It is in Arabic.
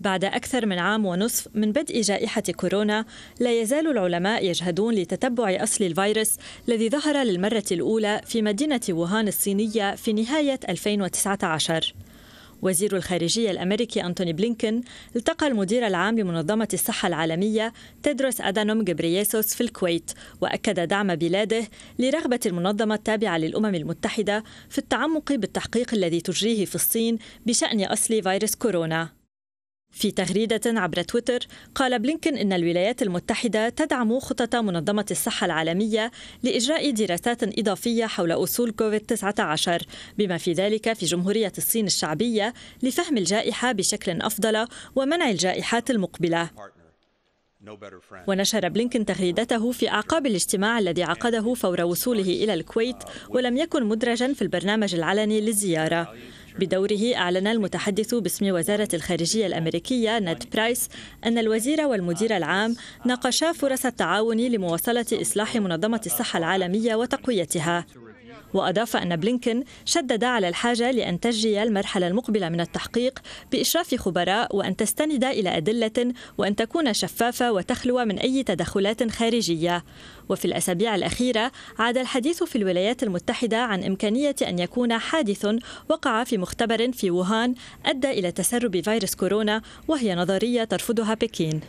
بعد أكثر من عام ونصف من بدء جائحة كورونا لا يزال العلماء يجهدون لتتبع أصل الفيروس الذي ظهر للمرة الأولى في مدينة ووهان الصينية في نهاية 2019 وزير الخارجية الأمريكي أنتوني بلينكن التقى المدير العام لمنظمة الصحة العالمية تدرس أدانوم جبرييسوس في الكويت وأكد دعم بلاده لرغبة المنظمة التابعة للأمم المتحدة في التعمق بالتحقيق الذي تجريه في الصين بشأن أصل فيروس كورونا في تغريدة عبر تويتر قال بلينكن إن الولايات المتحدة تدعم خطط منظمة الصحة العالمية لإجراء دراسات إضافية حول أصول كوفيد-19 بما في ذلك في جمهورية الصين الشعبية لفهم الجائحة بشكل أفضل ومنع الجائحات المقبلة ونشر بلينكن تغريدته في أعقاب الاجتماع الذي عقده فور وصوله إلى الكويت ولم يكن مدرجا في البرنامج العلني للزيارة بدوره أعلن المتحدث باسم وزارة الخارجية الأمريكية نيد برايس أن الوزير والمدير العام ناقشا فرص التعاون لمواصلة إصلاح منظمة الصحة العالمية وتقويتها وأضاف أن بلينكن شدد على الحاجة لأن تجري المرحلة المقبلة من التحقيق بإشراف خبراء وأن تستند إلى أدلة وأن تكون شفافة وتخلو من أي تدخلات خارجية وفي الأسابيع الأخيرة عاد الحديث في الولايات المتحدة عن إمكانية أن يكون حادث وقع في مختبر في ووهان أدى إلى تسرب فيروس كورونا وهي نظرية ترفضها بكين